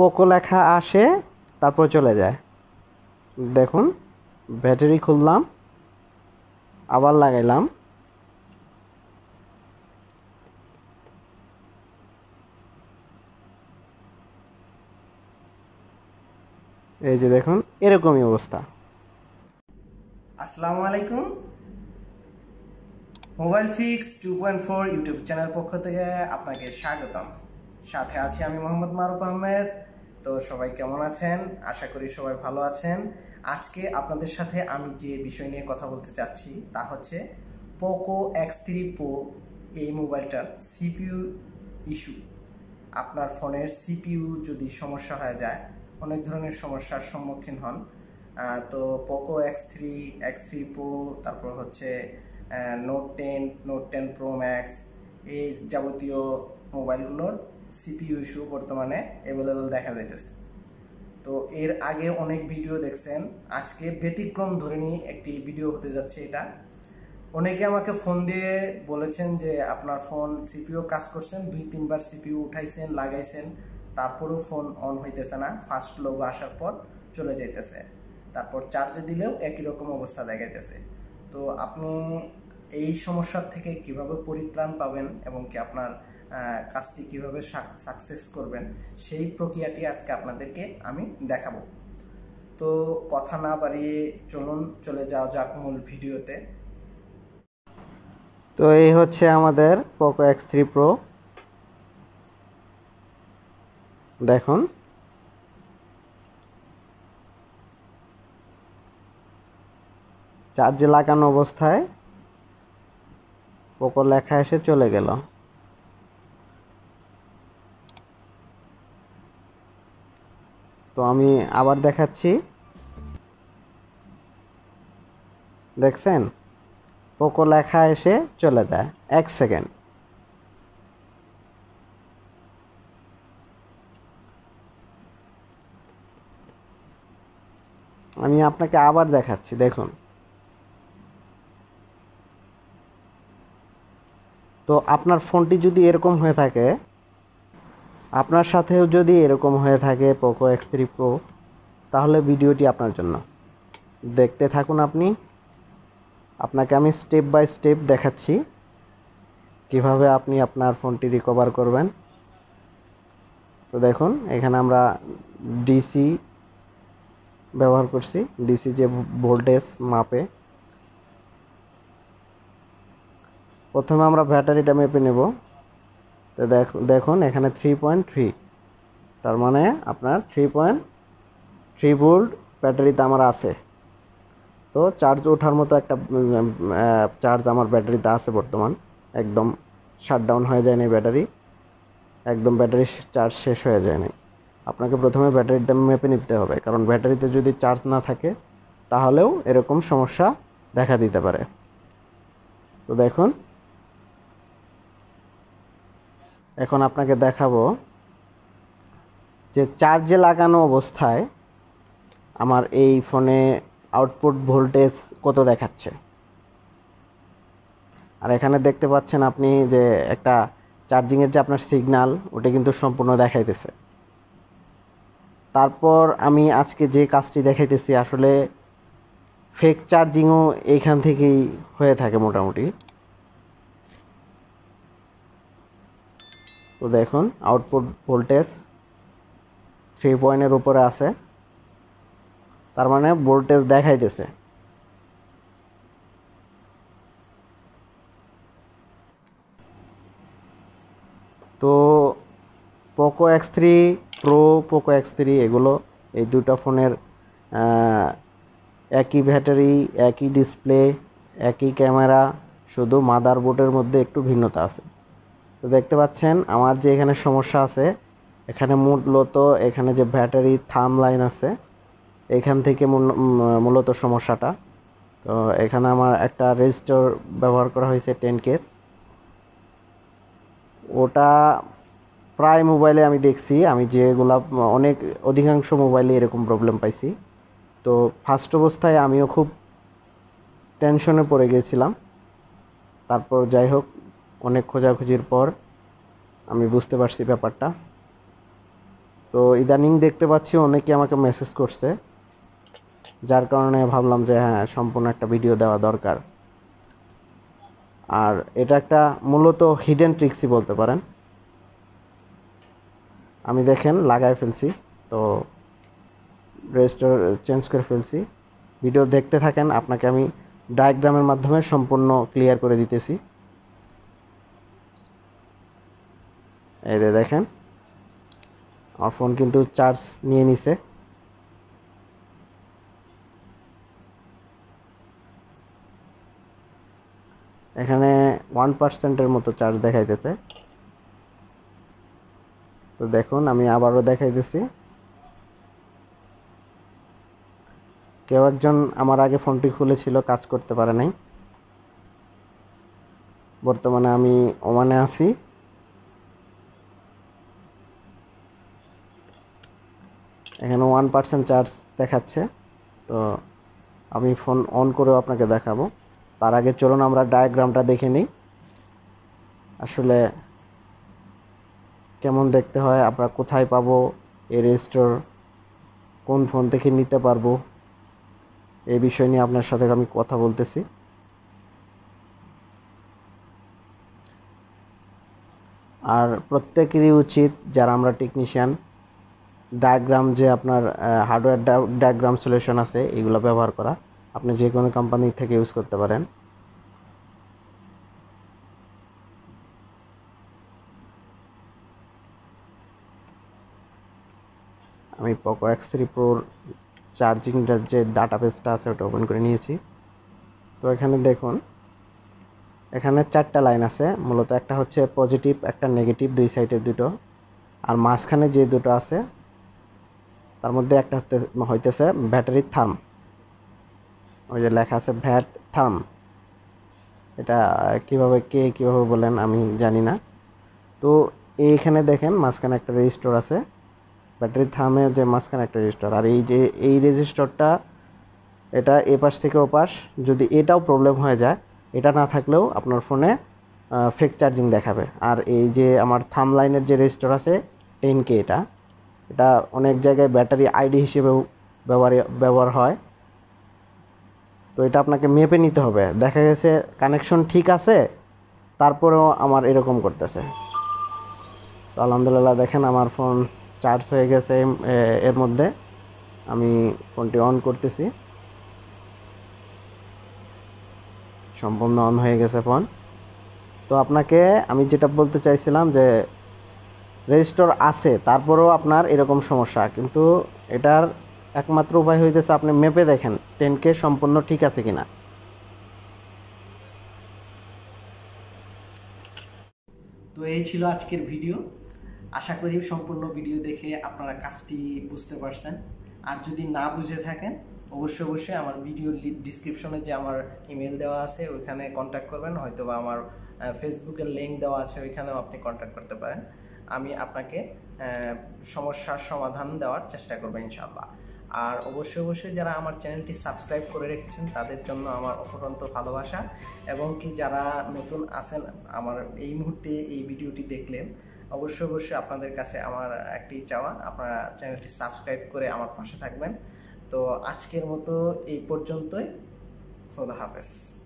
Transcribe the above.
Poco লেখা আসে তারপর চলে যায় দেখুন ব্যাটারি খুললাম আবার লাগাইলাম এই যে দেখুন এরকমই অবস্থা আসসালামু আলাইকুম mobile fix two point four YouTube channel পক্ষ থেকে আপনাকে স্বাগতম সাথে আছি আমি মোহাম্মদ মারুফ আহমেদ তো সবাই কেমন আছেন আশা করি সবাই ভালো আছেন আজকে আপনাদের সাথে আমি যে বিষয় নিয়ে কথা বলতে চাচ্ছি তা হচ্ছে পোকো এক্স থ্রি প্রো এই মোবাইলটার সিপিইউ ইস্যু আপনার ফোনের সিপিইউ যদি সমস্যা হয়ে যায় অনেক ধরনের সমস্যার সম্মুখীন হন তো Poco X three X three Pro তারপর হচ্ছে Note ten Note ten Pro Max এই যাবতীয় মোবাইলগুলোর সিপিইউ ইস্যু বর্তমানে অ্যাভেলেবেল দেখা যাইতেছে তো এর আগে অনেক ভিডিও দেখছেন আজকে ব্যতিক্রম ধরে নিয়ে একটি ভিডিও হতে যাচ্ছে এটা অনেকে আমাকে ফোন দিয়ে বলেছেন যে আপনার ফোন সিপিও কাজ করছেন দুই তিনবার সিপিও উঠাইছেন লাগাইছেন তারপরেও ফোন অন হইতেছে না ফার্স্ট লোক আসার পর চলে যাইতেছে তারপর চার্জে দিলেও একই রকম অবস্থা দেখাইতেছে তো আপনি এই সমস্যার থেকে কিভাবে পরিত্রাণ পাবেন এবং কি আপনার কাজটি কীভাবে সাকসেস করবেন সেই প্রক্রিয়াটি আজকে আপনাদেরকে আমি দেখাবো তো কথা না বাড়িয়ে চলুন চলে যাওয়া যাক মূল ভিডিওতে তো এই হচ্ছে আমাদের পোকো এক্স থ্রি প্রো দেখুন চার্জে লাগানো অবস্থায় পোকো লেখা এসে চলে গেল তো আমি আবার দেখাচ্ছি দেখছেন পোকো লেখা এসে চলে যায় এক সেকেন্ড আমি আপনাকে আবার দেখাচ্ছি দেখুন তো আপনার ফোনটি যদি এরকম হয়ে থাকে আপনার সাথেও যদি এরকম হয়ে থাকে পোকো এক্স থ্রি প্রো তাহলে ভিডিওটি আপনার জন্য দেখতে থাকুন আপনি আপনাকে আমি স্টেপ বাই স্টেপ দেখাচ্ছি কিভাবে আপনি আপনার ফোনটি রিকভার করবেন তো দেখুন এখানে আমরা ডিসি ব্যবহার করছি ডিসি যে ভোল্টেজ মাপে প্রথমে আমরা ব্যাটারিটা মেপে নেব দেখুন এখানে থ্রি পয়েন্ট থ্রি তার মানে আপনার থ্রি পয়েন্ট থ্রি ভোল্ট ব্যাটারিতে আমার আছে তো চার্জ ওঠার মতো একটা চার্জ আমার ব্যাটারিতে আছে বর্তমান একদম শাটডাউন হয়ে যায়নি ব্যাটারি একদম ব্যাটারি চার্জ শেষ হয়ে যায়নি আপনাকে প্রথমে ব্যাটারির দাম মেপে নিতে হবে কারণ ব্যাটারিতে যদি চার্জ না থাকে তাহলেও এরকম সমস্যা দেখা দিতে পারে তো দেখুন এখন আপনাকে দেখাবো যে চার্জে লাগানো অবস্থায় আমার এই ফোনে আউটপুট ভোল্টেজ কত দেখাচ্ছে আর এখানে দেখতে পাচ্ছেন আপনি যে একটা চার্জিংয়ের যে আপনার সিগনাল ওটা কিন্তু সম্পূর্ণ দেখাইতেছে তারপর আমি আজকে যে কাজটি দেখাইতেছি আসলে ফেক চার্জিংও এইখান থেকেই হয়ে থাকে মোটামুটি তো দেখুন আউটপুট ভোল্টেজ থ্রি পয়েন্টের উপরে আছে তার মানে ভোল্টেজ দেখাইতেছে তো Poco X three Pro Poco X three এগুলো এই দুটো ফোনের একই ব্যাটারি একই ডিসপ্লে একই ক্যামেরা শুধু মাদারবোর্ডের মধ্যে একটু ভিন্নতা আছে তো দেখতে পাচ্ছেন আমার যে এখানে সমস্যা আছে এখানে মূলত এখানে যে ব্যাটারি থাম লাইন আছে এখান থেকে মূলত সমস্যাটা তো এখানে আমার একটা রেজিস্টার ব্যবহার করা হয়েছে টেন কে ওটা প্রায় মোবাইলে আমি দেখছি আমি যেগুলা অনেক অধিকাংশ মোবাইলে এরকম প্রবলেম পাইছি তো ফার্স্ট অবস্থায় আমিও খুব টেনশনে পড়ে গেছিলাম তারপর যাই হোক অনেক খোঁজাখুঁজির পর আমি বুঝতে পারছি ব্যাপারটা তো ইদানিং দেখতে পাচ্ছি অনেকে আমাকে মেসেজ করছে যার কারণে ভাবলাম যে হ্যাঁ সম্পূর্ণ একটা ভিডিও দেওয়া দরকার আর এটা একটা মূলত হিডেন ট্রিক্সই বলতে পারেন আমি দেখেন লাগায় ফেলছি তো রেজিস্টার চেঞ্জ করে ফেলছি ভিডিও দেখতে থাকেন আপনাকে আমি ডায়াগ্রামের মাধ্যমে সম্পূর্ণ ক্লিয়ার করে দিতেছি এই যে দেখেন আমার ফোন কিন্তু চার্জ নিয়ে নিছে এখানে ওয়ান পার্সেন্টের মতো চার্জ দেখাইতেছে তো দেখুন আমি আবারও দেখাইতেছি কেউ একজন আমার আগে ফোনটি খুলেছিল কাজ করতে পারে নাই বর্তমানে আমি ওমানে আছি এখানে ওয়ান পার্সেন্ট চার্জ দেখাচ্ছে তো আমি ফোন অন করেও আপনাকে দেখাবো তার আগে চলুন আমরা ডায়াগ্রামটা দেখে নিই আসলে কেমন দেখতে হয় আমরা কোথায় পাবো এর স্টোর কোন ফোন থেকে নিতে পারবো এই বিষয় নিয়ে আপনার সাথে আমি কথা বলতেছি আর প্রত্যেকেরই উচিত যারা আমরা টেকনিশিয়ান ডায়াগ্রাম যে আপনার হার্ডওয়্যার ডায়াগ্রাম সলিউশন আছে এগুলো ব্যবহার করা আপনি যে কোনো কোম্পানি থেকে ইউজ করতে পারেন আমি পোকো এক্স থ্রি প্রোর চার্জিংটার যে ডাটা পেজটা আছে ওটা ওপেন করে নিয়েছি তো এখানে দেখুন এখানে চারটা লাইন আছে মূলত একটা হচ্ছে পজিটিভ একটা নেগেটিভ দুই সাইডের দুটো আর মাঝখানে যে দুটো আছে তার মধ্যে একটা হইতেছে ব্যাটারি থাম ওই যে লেখা আছে ভ্যাট থাম এটা কিভাবে কে কিভাবে বলেন আমি জানি না তো এইখানে দেখেন মাঝখানে একটা রেজিস্টর আছে ব্যাটারি থামে যে মাঝখানে একটা রেজিস্টর আর এই যে এই রেজিস্টরটা এটা এপাশ থেকে ওপাশ যদি এটাও প্রবলেম হয়ে যায় এটা না থাকলেও আপনার ফোনে ফেক চার্জিং দেখাবে আর এই যে আমার থাম লাইনের যে রেজিস্টর আছে টেন কে এটা এটা অনেক জায়গায় ব্যাটারি আইডি হিসেবেও ব্যবহার ব্যবহার হয় তো এটা আপনাকে মেপে নিতে হবে দেখা গেছে কানেকশন ঠিক আছে তারপরেও আমার এরকম করতেছে তো আলহামদুলিল্লাহ দেখেন আমার ফোন চার্জ হয়ে গেছে এর মধ্যে আমি ফোনটি অন করতেছি সম্পূর্ণ অন হয়ে গেছে ফোন তো আপনাকে আমি যেটা বলতে চাইছিলাম যে রেজিস্টর আছে তারপরেও আপনার এরকম সমস্যা কিন্তু এটার একমাত্র উপায় হইতেছে আপনি মেপে দেখেন টেনকে সম্পূর্ণ ঠিক আছে কিনা তো এই ছিল আজকের ভিডিও আশা করি সম্পূর্ণ ভিডিও দেখে আপনারা কাজটি বুঝতে পারছেন আর যদি না বুঝে থাকেন অবশ্যই অবশ্যই আমার ভিডিও ডিসক্রিপশনে যে আমার ইমেল দেওয়া আছে ওইখানে কন্ট্যাক্ট করবেন হয়তোবা আমার ফেসবুকের লিঙ্ক দেওয়া আছে ওইখানেও আপনি কন্ট্যাক্ট করতে পারেন আমি আপনাকে সমস্যার সমাধান দেওয়ার চেষ্টা করবো ইনশাল্লাহ আর অবশ্যই অবশ্যই যারা আমার চ্যানেলটি সাবস্ক্রাইব করে রেখেছেন তাদের জন্য আমার অপরন্ত ভালোবাসা এবং কি যারা নতুন আছেন আমার এই মুহূর্তে এই ভিডিওটি দেখলেন অবশ্যই অবশ্যই আপনাদের কাছে আমার একটি চাওয়া আপনারা চ্যানেলটি সাবস্ক্রাইব করে আমার পাশে থাকবেন তো আজকের মতো এই পর্যন্তই খোদা হাফেজ